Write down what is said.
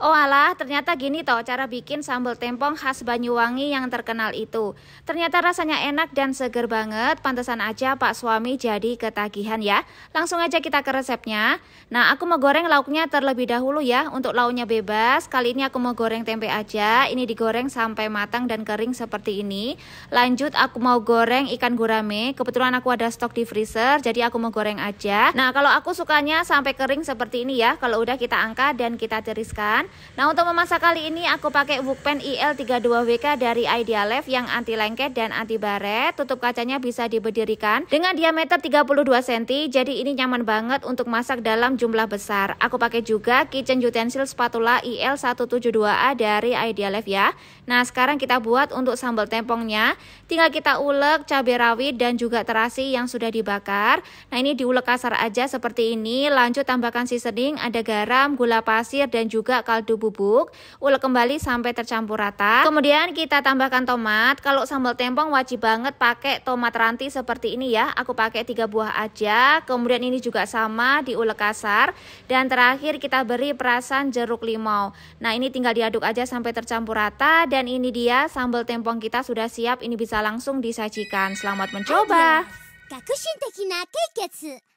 Oh alah, ternyata gini toh cara bikin sambal tempong khas Banyuwangi yang terkenal itu. Ternyata rasanya enak dan seger banget, pantesan aja Pak suami jadi ketagihan ya. Langsung aja kita ke resepnya. Nah, aku mau goreng lauknya terlebih dahulu ya. Untuk lauknya bebas, kali ini aku mau goreng tempe aja. Ini digoreng sampai matang dan kering seperti ini. Lanjut aku mau goreng ikan gurame. Kebetulan aku ada stok di freezer, jadi aku mau goreng aja. Nah, kalau aku sukanya sampai kering seperti ini ya. Kalau udah kita angkat dan kita tiriskan. Nah untuk memasak kali ini aku pakai wukpen IL32WK dari Idealife yang anti lengket dan anti baret. Tutup kacanya bisa diberdirikan dengan diameter 32 cm. Jadi ini nyaman banget untuk masak dalam jumlah besar. Aku pakai juga kitchen utensil spatula IL172A dari Idealife ya. Nah sekarang kita buat untuk sambal tempongnya. Tinggal kita ulek cabai rawit dan juga terasi yang sudah dibakar. Nah ini diulek kasar aja seperti ini. Lanjut tambahkan seasoning, ada garam, gula pasir dan juga kaldu kaldu bubuk, ulek kembali sampai tercampur rata. Kemudian kita tambahkan tomat. Kalau sambal tempong wajib banget pakai tomat ranti seperti ini ya. Aku pakai tiga buah aja. Kemudian ini juga sama diulek kasar dan terakhir kita beri perasan jeruk limau. Nah, ini tinggal diaduk aja sampai tercampur rata dan ini dia sambal tempong kita sudah siap. Ini bisa langsung disajikan. Selamat mencoba. 革新的な経血 iya,